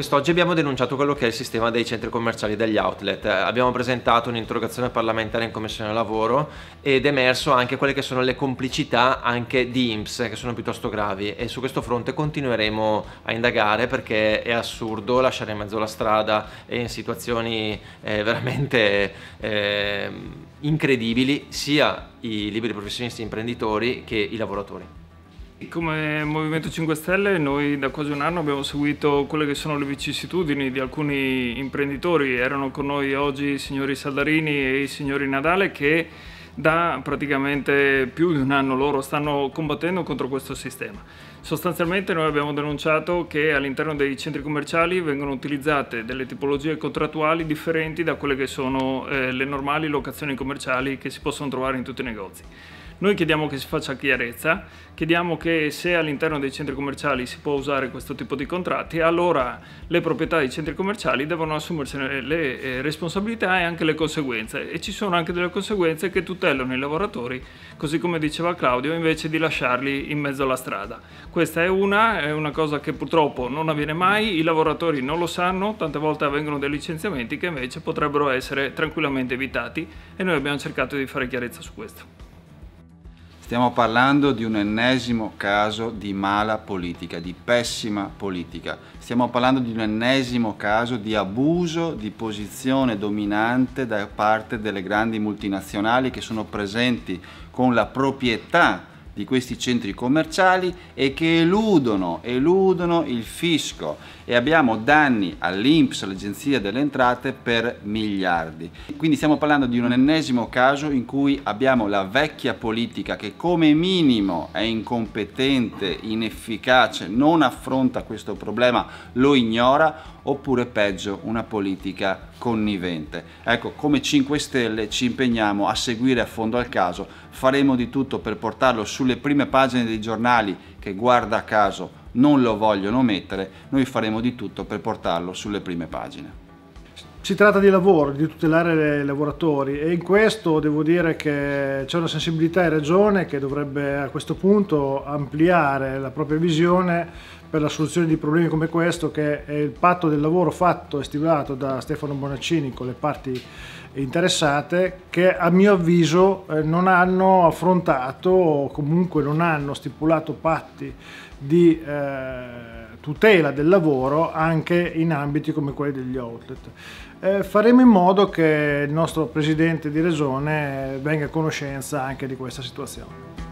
Quest'oggi abbiamo denunciato quello che è il sistema dei centri commerciali e degli outlet. Eh, abbiamo presentato un'interrogazione parlamentare in Commissione Lavoro ed è emerso anche quelle che sono le complicità anche di IMSS che sono piuttosto gravi e su questo fronte continueremo a indagare perché è assurdo lasciare in mezzo alla strada e in situazioni eh, veramente eh, incredibili sia i liberi professionisti e imprenditori che i lavoratori. Come Movimento 5 Stelle noi da quasi un anno abbiamo seguito quelle che sono le vicissitudini di alcuni imprenditori, erano con noi oggi i signori Saldarini e i signori Nadale che da praticamente più di un anno loro stanno combattendo contro questo sistema. Sostanzialmente noi abbiamo denunciato che all'interno dei centri commerciali vengono utilizzate delle tipologie contrattuali differenti da quelle che sono eh, le normali locazioni commerciali che si possono trovare in tutti i negozi. Noi chiediamo che si faccia chiarezza, chiediamo che se all'interno dei centri commerciali si può usare questo tipo di contratti, allora le proprietà dei centri commerciali devono assumersene le eh, responsabilità e anche le conseguenze e ci sono anche delle conseguenze che tutelano i lavoratori, così come diceva Claudio, invece di lasciarli in mezzo alla strada. Questa è una, è una cosa che purtroppo non avviene mai, i lavoratori non lo sanno, tante volte avvengono dei licenziamenti che invece potrebbero essere tranquillamente evitati e noi abbiamo cercato di fare chiarezza su questo. Stiamo parlando di un ennesimo caso di mala politica, di pessima politica. Stiamo parlando di un ennesimo caso di abuso di posizione dominante da parte delle grandi multinazionali che sono presenti con la proprietà di questi centri commerciali e che eludono, eludono il fisco e abbiamo danni all'Inps, all'Agenzia delle Entrate, per miliardi. Quindi stiamo parlando di un ennesimo caso in cui abbiamo la vecchia politica che come minimo è incompetente, inefficace, non affronta questo problema, lo ignora, oppure peggio una politica connivente. Ecco, come 5 Stelle ci impegniamo a seguire a fondo al caso, faremo di tutto per portarlo su sulle prime pagine dei giornali che guarda caso non lo vogliono mettere, noi faremo di tutto per portarlo sulle prime pagine. Si tratta di lavoro, di tutelare i lavoratori e in questo devo dire che c'è una sensibilità e ragione che dovrebbe a questo punto ampliare la propria visione per la soluzione di problemi come questo, che è il patto del lavoro fatto e stipulato da Stefano Bonaccini con le parti interessate, che a mio avviso eh, non hanno affrontato o comunque non hanno stipulato patti di eh, tutela del lavoro anche in ambiti come quelli degli outlet. Eh, faremo in modo che il nostro presidente di Regione venga a conoscenza anche di questa situazione.